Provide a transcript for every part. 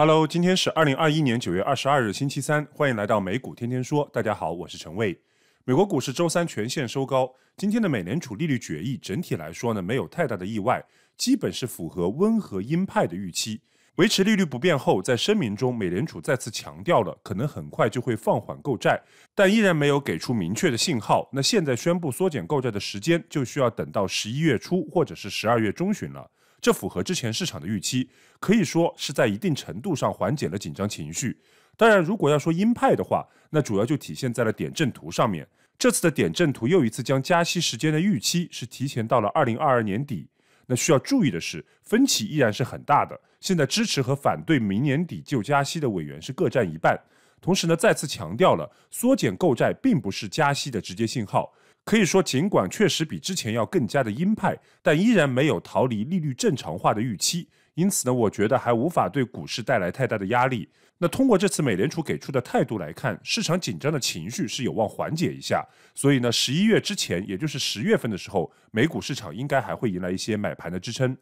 Hello，今天是二零二一年九月二十二日，星期三，欢迎来到美股天天说。大家好，我是陈卫。美国股市周三全线收高。今天的美联储利率决议整体来说呢，没有太大的意外，基本是符合温和鹰派的预期，维持利率不变后，在声明中，美联储再次强调了可能很快就会放缓购债，但依然没有给出明确的信号。那现在宣布缩减购债的时间，就需要等到十一月初或者是十二月中旬了。这符合之前市场的预期，可以说是在一定程度上缓解了紧张情绪。当然，如果要说鹰派的话，那主要就体现在了点阵图上面。这次的点阵图又一次将加息时间的预期是提前到了二零二二年底。那需要注意的是，分歧依然是很大的。现在支持和反对明年底就加息的委员是各占一半。同时呢，再次强调了缩减购债并不是加息的直接信号。可以说，尽管确实比之前要更加的鹰派，但依然没有逃离利率正常化的预期。因此呢，我觉得还无法对股市带来太大的压力。那通过这次美联储给出的态度来看，市场紧张的情绪是有望缓解一下。所以呢，十一月之前，也就是十月份的时候，美股市场应该还会迎来一些买盘的支撑。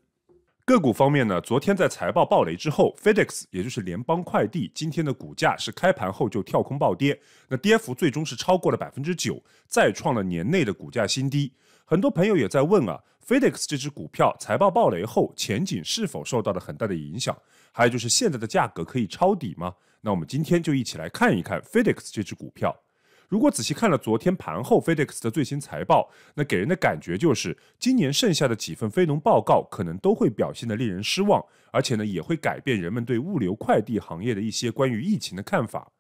个股方面呢，昨天在财报暴雷之后，FedEx 也就是联邦快递今天的股价是开盘后就跳空暴跌，那跌幅最终是超过了百分之九，再创了年内的股价新低。很多朋友也在问啊，FedEx 这只股票财报暴雷后前景是否受到了很大的影响？还有就是现在的价格可以抄底吗？那我们今天就一起来看一看 FedEx 这只股票。如果仔细看了昨天盘后 FedEx 的最新财报，那给人的感觉就是，今年剩下的几份非农报告可能都会表现的令人失望，而且呢，也会改变人们对物流快递行业的一些关于疫情的看法。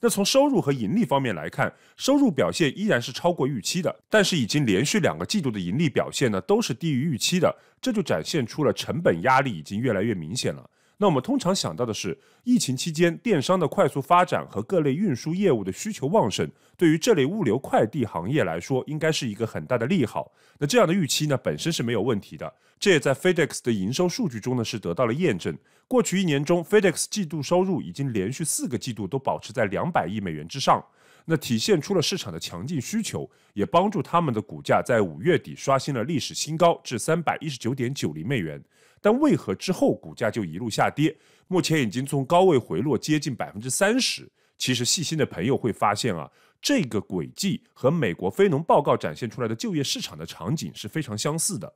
那从收入和盈利方面来看，收入表现依然是超过预期的，但是已经连续两个季度的盈利表现呢，都是低于预期的，这就展现出了成本压力已经越来越明显了。那我们通常想到的是，疫情期间电商的快速发展和各类运输业务的需求旺盛，对于这类物流快递行业来说，应该是一个很大的利好。那这样的预期呢，本身是没有问题的。这也在 FedEx 的营收数据中呢是得到了验证。过去一年中，FedEx 季度收入已经连续四个季度都保持在两百亿美元之上，那体现出了市场的强劲需求，也帮助他们的股价在五月底刷新了历史新高，至三百一十九点九零美元。但为何之后股价就一路下跌？目前已经从高位回落接近百分之三十。其实细心的朋友会发现啊，这个轨迹和美国非农报告展现出来的就业市场的场景是非常相似的。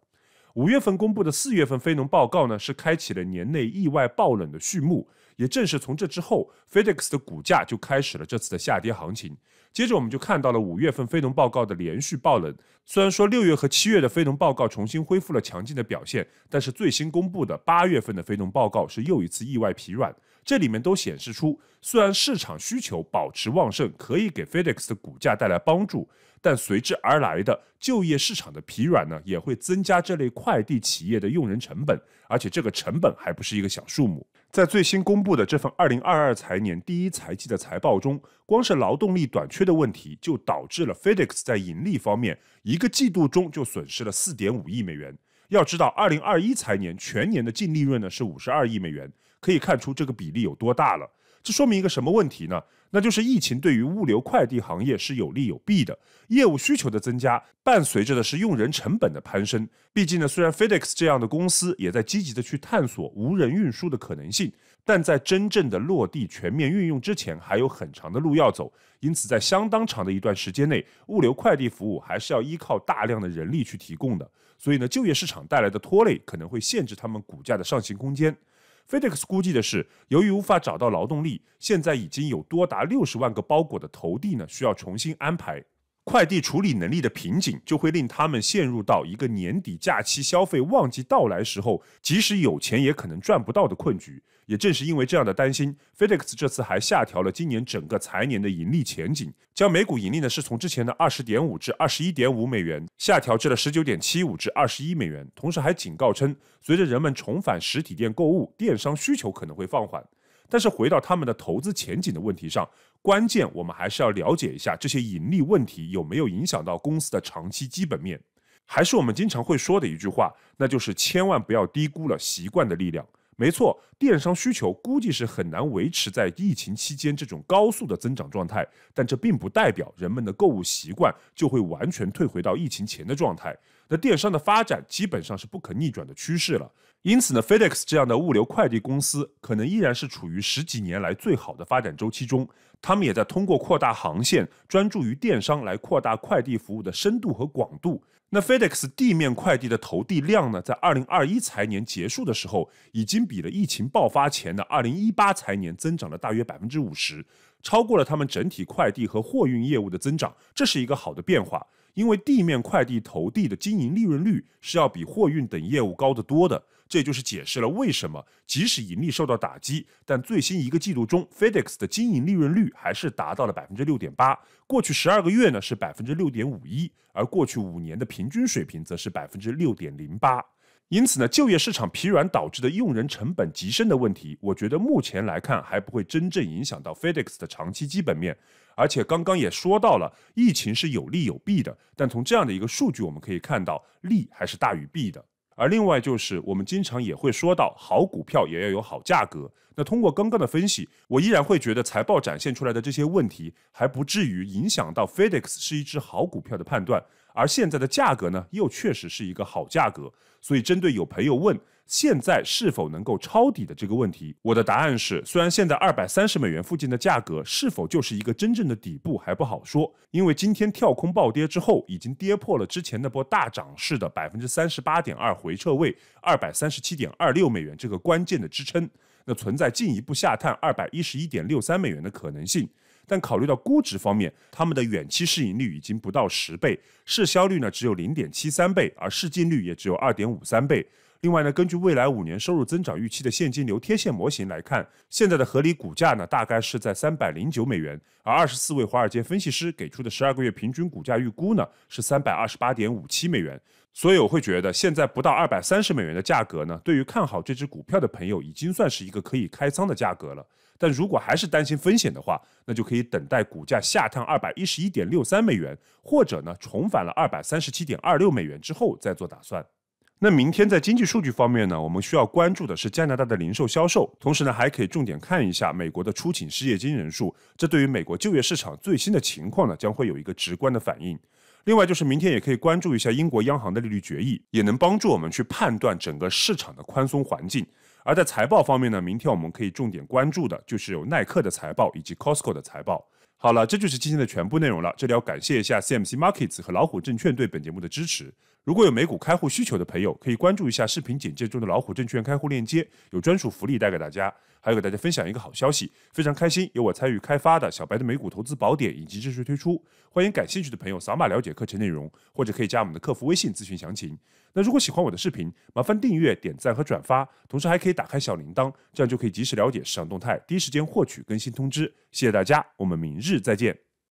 五月份公布的四月份非农报告呢，是开启了年内意外爆冷的序幕。也正是从这之后，FedEx 的股价就开始了这次的下跌行情。接着，我们就看到了五月份非农报告的连续爆冷。虽然说六月和七月的非农报告重新恢复了强劲的表现，但是最新公布的八月份的非农报告是又一次意外疲软。这里面都显示出，虽然市场需求保持旺盛，可以给 FedEx 的股价带来帮助，但随之而来的就业市场的疲软呢，也会增加这类快递企业的用人成本，而且这个成本还不是一个小数目。在最新公布的这份二零二二财年第一财季的财报中，光是劳动力短缺的问题，就导致了 FedEx 在盈利方面一个季度中就损失了四点五亿美元。要知道，二零二一财年全年的净利润呢是五十二亿美元。可以看出这个比例有多大了。这说明一个什么问题呢？那就是疫情对于物流快递行业是有利有弊的。业务需求的增加，伴随着的是用人成本的攀升。毕竟呢，虽然 FedEx 这样的公司也在积极的去探索无人运输的可能性，但在真正的落地全面运用之前，还有很长的路要走。因此，在相当长的一段时间内，物流快递服务还是要依靠大量的人力去提供的。所以呢，就业市场带来的拖累可能会限制他们股价的上行空间。FedEx 估计的是，由于无法找到劳动力，现在已经有多达六十万个包裹的投递呢需要重新安排。快递处理能力的瓶颈，就会令他们陷入到一个年底假期消费旺季到来时候，即使有钱也可能赚不到的困局。也正是因为这样的担心，FedEx 这次还下调了今年整个财年的盈利前景，将每股盈利呢是从之前的二十点五至二十一点五美元，下调至了十九点七五至二十一美元。同时还警告称，随着人们重返实体店购物，电商需求可能会放缓。但是回到他们的投资前景的问题上，关键我们还是要了解一下这些盈利问题有没有影响到公司的长期基本面。还是我们经常会说的一句话，那就是千万不要低估了习惯的力量。没错，电商需求估计是很难维持在疫情期间这种高速的增长状态，但这并不代表人们的购物习惯就会完全退回到疫情前的状态。那电商的发展基本上是不可逆转的趋势了。因此呢，FedEx 这样的物流快递公司可能依然是处于十几年来最好的发展周期中。他们也在通过扩大航线、专注于电商来扩大快递服务的深度和广度。那 FedEx 地面快递的投递量呢，在二零二一财年结束的时候，已经比了疫情爆发前的二零一八财年增长了大约百分之五十。超过了他们整体快递和货运业务的增长，这是一个好的变化，因为地面快递投递的经营利润率是要比货运等业务高得多的，这也就是解释了为什么即使盈利受到打击，但最新一个季度中 FedEx 的经营利润率还是达到了百分之六点八，过去十二个月呢是百分之六点五一，而过去五年的平均水平则是百分之六点零八。因此呢，就业市场疲软导致的用人成本极升的问题，我觉得目前来看还不会真正影响到 FedEx 的长期基本面。而且刚刚也说到了，疫情是有利有弊的，但从这样的一个数据我们可以看到，利还是大于弊的。而另外就是我们经常也会说到，好股票也要有好价格。那通过刚刚的分析，我依然会觉得财报展现出来的这些问题还不至于影响到 FedEx 是一只好股票的判断。而现在的价格呢，又确实是一个好价格。所以，针对有朋友问现在是否能够抄底的这个问题，我的答案是：虽然现在二百三十美元附近的价格是否就是一个真正的底部还不好说，因为今天跳空暴跌之后，已经跌破了之前那波大涨势的百分之三十八点二回撤位二百三十七点二六美元这个关键的支撑，那存在进一步下探二百一十一点六三美元的可能性。但考虑到估值方面，他们的远期市盈率已经不到十倍，市销率呢只有零点七三倍，而市净率也只有二点五三倍。另外呢，根据未来五年收入增长预期的现金流贴现模型来看，现在的合理股价呢，大概是在三百零九美元。而二十四位华尔街分析师给出的十二个月平均股价预估呢，是三百二十八点五七美元。所以我会觉得，现在不到二百三十美元的价格呢，对于看好这只股票的朋友，已经算是一个可以开仓的价格了。但如果还是担心风险的话，那就可以等待股价下探二百一十一点六三美元，或者呢，重返了二百三十七点二六美元之后再做打算。那明天在经济数据方面呢，我们需要关注的是加拿大的零售销售，同时呢还可以重点看一下美国的出勤失业金人数，这对于美国就业市场最新的情况呢将会有一个直观的反应。另外就是明天也可以关注一下英国央行的利率决议，也能帮助我们去判断整个市场的宽松环境。而在财报方面呢，明天我们可以重点关注的就是有耐克的财报以及 Costco 的财报。好了，这就是今天的全部内容了。这里要感谢一下 CMC Markets 和老虎证券对本节目的支持。如果有美股开户需求的朋友，可以关注一下视频简介中的老虎证券开户链接，有专属福利带给大家。还要给大家分享一个好消息，非常开心，有我参与开发的《小白的美股投资宝典》已经正式推出，欢迎感兴趣的朋友扫码了解课程内容，或者可以加我们的客服微信咨询详情。那如果喜欢我的视频，麻烦订阅、点赞和转发，同时还可以打开小铃铛，这样就可以及时了解市场动态，第一时间获取更新通知。谢谢大家，我们明日再见。